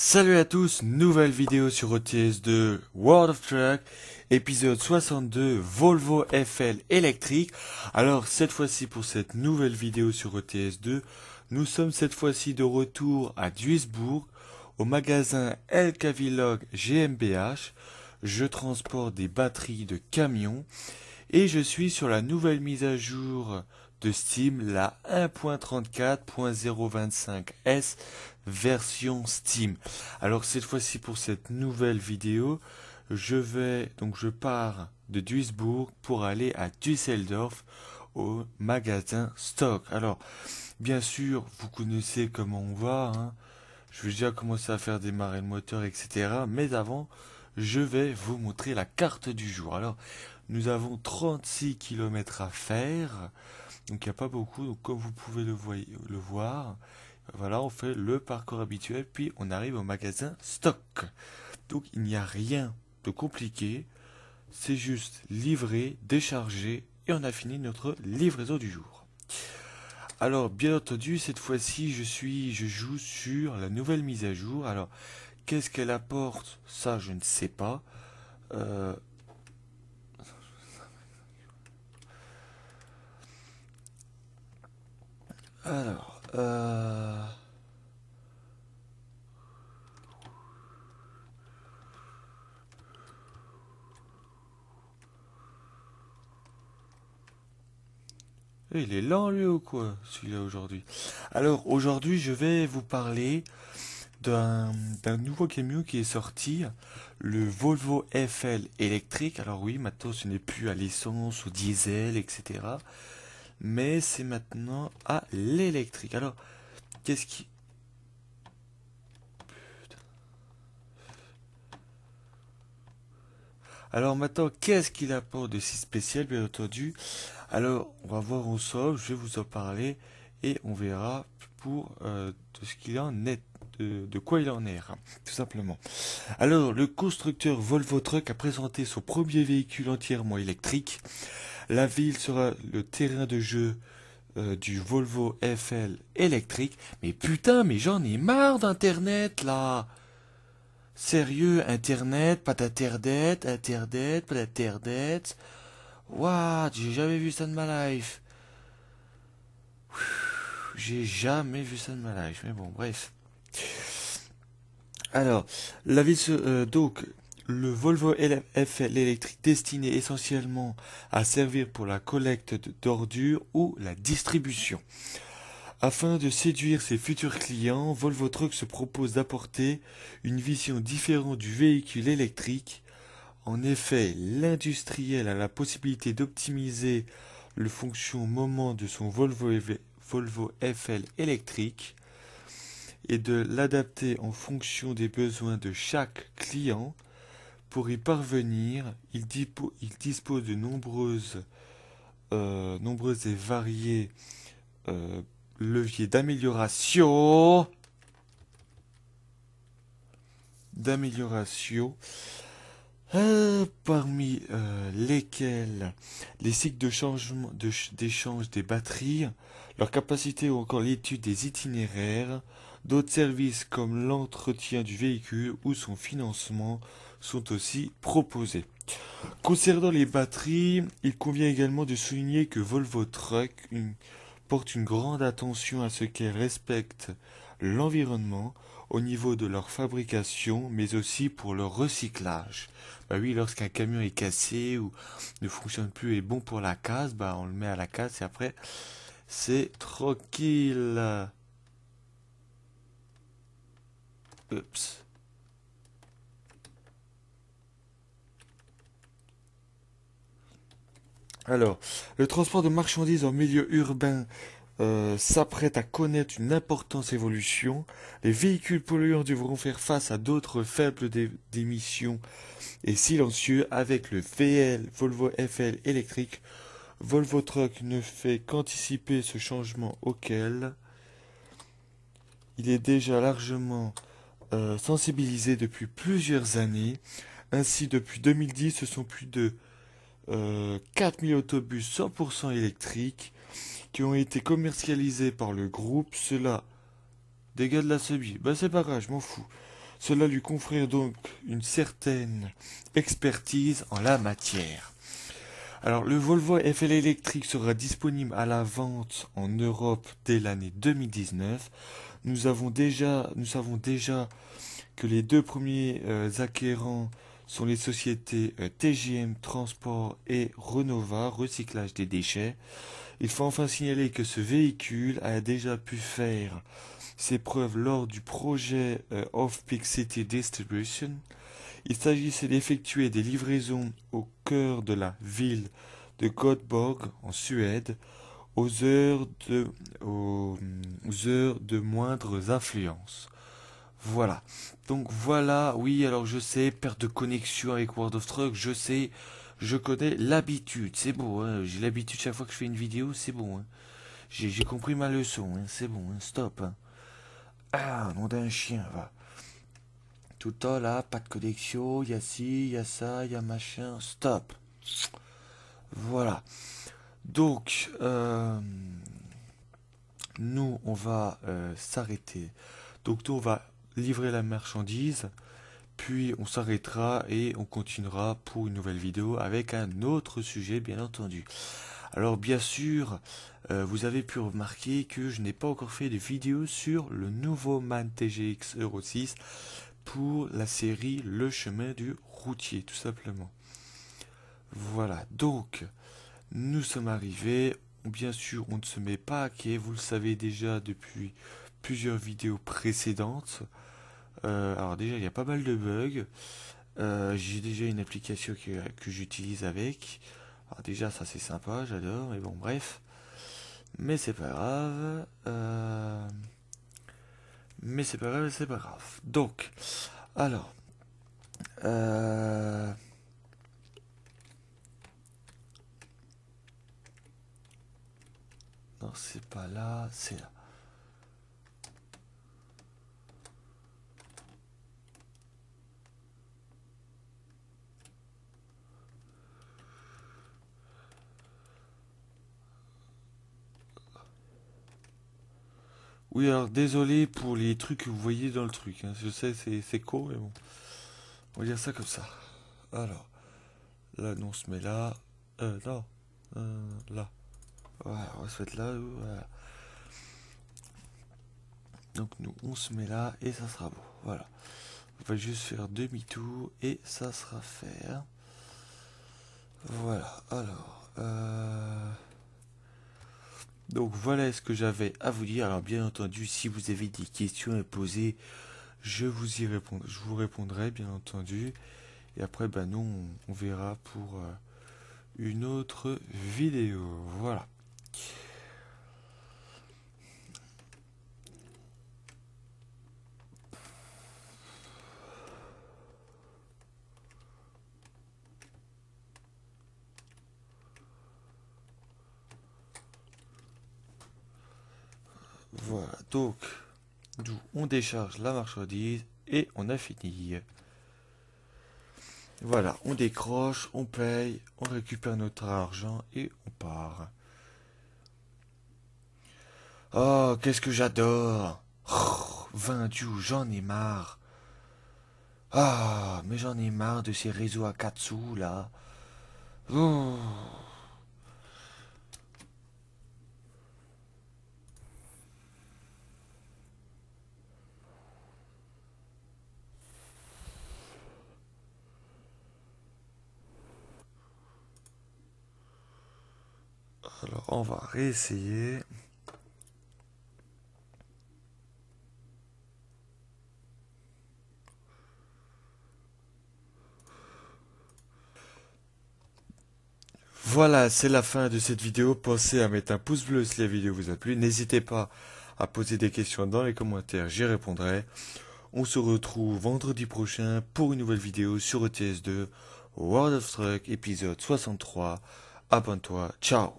Salut à tous, nouvelle vidéo sur ets 2 World of Truck, épisode 62 Volvo FL électrique. Alors cette fois-ci pour cette nouvelle vidéo sur OTS2, nous sommes cette fois-ci de retour à Duisbourg, au magasin El GmbH. Je transporte des batteries de camions et je suis sur la nouvelle mise à jour de Steam, la 1.34.025S version Steam. Alors cette fois-ci pour cette nouvelle vidéo, je vais donc je pars de Duisbourg pour aller à Düsseldorf au magasin Stock. Alors bien sûr, vous connaissez comment on va. Hein. Je vais déjà commencer à faire démarrer le moteur, etc. Mais avant, je vais vous montrer la carte du jour. Alors, nous avons 36 km à faire. Donc, il n'y a pas beaucoup. comme vous pouvez le voir, voilà, on fait le parcours habituel, puis on arrive au magasin stock. Donc il n'y a rien de compliqué, c'est juste livrer, décharger, et on a fini notre livraison du jour. Alors bien entendu, cette fois-ci, je suis, je joue sur la nouvelle mise à jour. Alors qu'est-ce qu'elle apporte Ça, je ne sais pas. Euh, alors. Euh, eh, il est lent lui ou quoi celui-là aujourd'hui Alors aujourd'hui je vais vous parler d'un nouveau camion qui est sorti, le Volvo FL électrique. Alors oui, maintenant ce n'est plus à l'essence, ou diesel, etc mais c'est maintenant à l'électrique. Alors, qu'est-ce qui... Alors maintenant, qu'est-ce qu'il apporte de si spécial, bien entendu Alors, on va voir ensemble, je vais vous en parler, et on verra pour euh, de ce qu'il en est de, quoi il en est, hein, tout simplement. Alors, le constructeur Volvo Truck a présenté son premier véhicule entièrement électrique. La ville sera le terrain de jeu euh, du Volvo FL électrique. Mais putain, mais j'en ai marre d'Internet là Sérieux, Internet, pas d'Internet, Internet, pas d'Internet. What J'ai jamais vu ça de ma life. J'ai jamais vu ça de ma life. Mais bon, bref. Alors, la ville se, euh, donc le Volvo FL électrique destiné essentiellement à servir pour la collecte d'ordures ou la distribution. Afin de séduire ses futurs clients, Volvo Truck se propose d'apporter une vision différente du véhicule électrique. En effet, l'industriel a la possibilité d'optimiser le fonctionnement de son Volvo FL électrique et de l'adapter en fonction des besoins de chaque client pour y parvenir, il, dispose de nombreuses, euh, nombreuses et variées euh, leviers d'amélioration d'amélioration euh, parmi lesquels les cycles de changement d'échange des batteries, leur capacité ou encore l'étude des itinéraires, D'autres services comme l'entretien du véhicule ou son financement sont aussi proposés. Concernant les batteries, il convient également de souligner que Volvo Truck porte une grande attention à ce qu'elle respecte l'environnement au niveau de leur fabrication, mais aussi pour leur recyclage. Bah oui, lorsqu'un camion est cassé ou ne fonctionne plus et est bon pour la case, bah on le met à la case et après c'est tranquille. Alors, le transport de marchandises en milieu urbain euh, s'apprête à connaître une importante évolution. Les véhicules polluants devront faire face à d'autres faibles d'émissions et silencieux avec le VL Volvo FL électrique. Volvo Truck ne fait qu'anticiper ce changement auquel il est déjà largement euh, sensibilisé depuis plusieurs années. Ainsi, depuis 2010, ce sont plus de 4000 euh, autobus 100% électriques qui ont été commercialisés par le groupe. Cela, dégâts de la subie. bah c'est pas grave, je m'en fous. Cela lui confère donc une certaine expertise en la matière. Alors, le Volvo FL électrique sera disponible à la vente en Europe dès l'année 2019 nous, avons déjà, nous savons déjà que les deux premiers euh, acquérants sont les sociétés euh, TGM Transport et Renova, recyclage des déchets. Il faut enfin signaler que ce véhicule a déjà pu faire ses preuves lors du projet euh, Off-Peak City Distribution. Il s'agissait d'effectuer des livraisons au cœur de la ville de Göteborg en Suède aux heures de, aux, heures de moindres influences. Voilà. Donc voilà, oui, alors je sais, perte de connexion avec World of Truck, je sais, je connais l'habitude, c'est bon, hein. j'ai l'habitude chaque fois que je fais une vidéo, c'est bon. Hein. J'ai compris ma leçon, hein, c'est bon, stop. Ah, nom d'un chien, va. Tout à temps là, pas de connexion, y a ci, y ça, y a machin, stop. Voilà. Donc, euh, nous, on va euh, s'arrêter. Donc, nous, on va livrer la marchandise, puis on s'arrêtera et on continuera pour une nouvelle vidéo avec un autre sujet, bien entendu. Alors, bien sûr, euh, vous avez pu remarquer que je n'ai pas encore fait de vidéo sur le nouveau MAN TGX Euro 6 pour la série Le chemin du routier, tout simplement. Voilà, donc nous sommes arrivés. Bien sûr, on ne se met pas à quai. Vous le savez déjà depuis plusieurs vidéos précédentes. Euh, alors déjà, il y a pas mal de bugs. Euh, j'ai déjà une application que, j'utilise avec. Alors déjà, ça c'est sympa, j'adore. Mais bon, bref. Mais c'est pas grave. Euh, mais c'est pas grave, c'est pas grave. Donc, alors... Non, c'est pas là, c'est là. Oui, alors désolé pour les trucs que vous voyez dans le truc. Hein. Je sais, c'est con, mais bon. On va dire ça comme ça. Alors, l'annonce non, met là. Euh, non, euh, là. Voilà, on va se là. Donc nous, on se met là et ça sera beau. Voilà. On va juste faire demi-tour et ça sera fait. Voilà. Alors. Euh, donc voilà ce que j'avais à vous dire. Alors bien entendu, si vous avez des questions à poser, je vous y répondrai. Je vous répondrai bien entendu. Et après, ben nous, on, verra pour euh, une autre vidéo. Voilà. Voilà, donc, d'où on décharge la marchandise et on a fini. Voilà, on décroche, on paye, on récupère notre argent et on part. Oh, qu'est-ce que j'adore 20 j'en ai marre. Ah, mais j'en ai marre de ces réseaux à 4 sous, là. Oh. Alors, on va réessayer. Voilà, c'est la fin de cette vidéo. Pensez à mettre un pouce bleu si la vidéo vous a plu. N'hésitez pas à poser des questions dans les commentaires, j'y répondrai. On se retrouve vendredi prochain pour une nouvelle vidéo sur ETS2, World of Truck, épisode 63. Abonne-toi, ciao